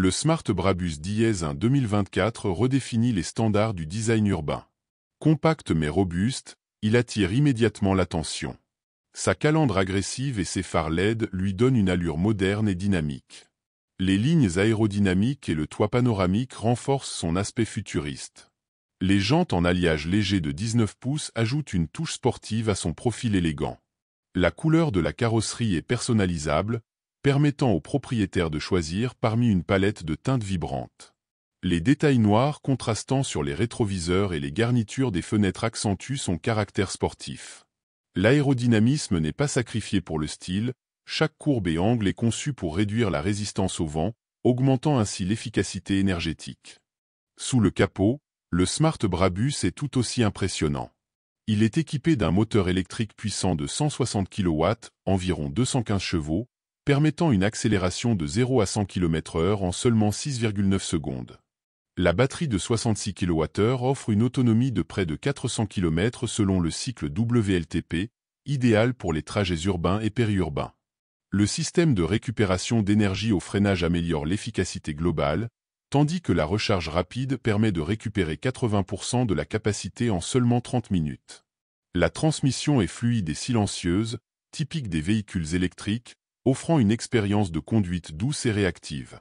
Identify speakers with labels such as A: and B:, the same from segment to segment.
A: le Smart Brabus Diez 1 2024 redéfinit les standards du design urbain. Compact mais robuste, il attire immédiatement l'attention. Sa calandre agressive et ses phares LED lui donnent une allure moderne et dynamique. Les lignes aérodynamiques et le toit panoramique renforcent son aspect futuriste. Les jantes en alliage léger de 19 pouces ajoutent une touche sportive à son profil élégant. La couleur de la carrosserie est personnalisable, permettant au propriétaire de choisir parmi une palette de teintes vibrantes. Les détails noirs contrastant sur les rétroviseurs et les garnitures des fenêtres accentuent son caractère sportif. L'aérodynamisme n'est pas sacrifié pour le style, chaque courbe et angle est conçu pour réduire la résistance au vent, augmentant ainsi l'efficacité énergétique. Sous le capot, le Smart Brabus est tout aussi impressionnant. Il est équipé d'un moteur électrique puissant de 160 kW, environ 215 chevaux, permettant une accélération de 0 à 100 km/h en seulement 6,9 secondes. La batterie de 66 kWh offre une autonomie de près de 400 km selon le cycle WLTP, idéal pour les trajets urbains et périurbains. Le système de récupération d'énergie au freinage améliore l'efficacité globale, tandis que la recharge rapide permet de récupérer 80% de la capacité en seulement 30 minutes. La transmission est fluide et silencieuse, typique des véhicules électriques, offrant une expérience de conduite douce et réactive.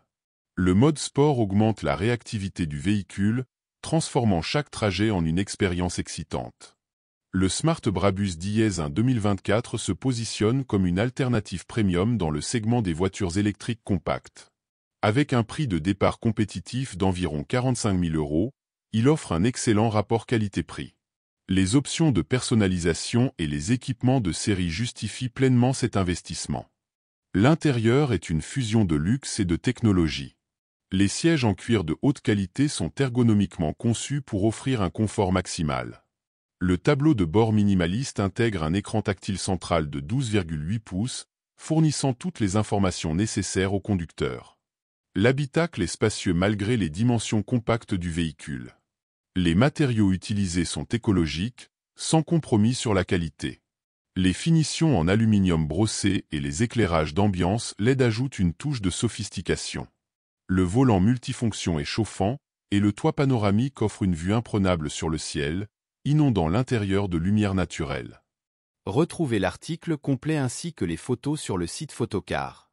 A: Le mode sport augmente la réactivité du véhicule, transformant chaque trajet en une expérience excitante. Le Smart Brabus Diaz 1 2024 se positionne comme une alternative premium dans le segment des voitures électriques compactes. Avec un prix de départ compétitif d'environ 45 000 euros, il offre un excellent rapport qualité-prix. Les options de personnalisation et les équipements de série justifient pleinement cet investissement. L'intérieur est une fusion de luxe et de technologie. Les sièges en cuir de haute qualité sont ergonomiquement conçus pour offrir un confort maximal. Le tableau de bord minimaliste intègre un écran tactile central de 12,8 pouces, fournissant toutes les informations nécessaires au conducteur. L'habitacle est spacieux malgré les dimensions compactes du véhicule. Les matériaux utilisés sont écologiques, sans compromis sur la qualité. Les finitions en aluminium brossé et les éclairages d'ambiance à ajoutent une touche de sophistication. Le volant multifonction est chauffant, et le toit panoramique offre une vue imprenable sur le ciel, inondant l'intérieur de lumière naturelle. Retrouvez l'article complet ainsi que les photos sur le site Photocar.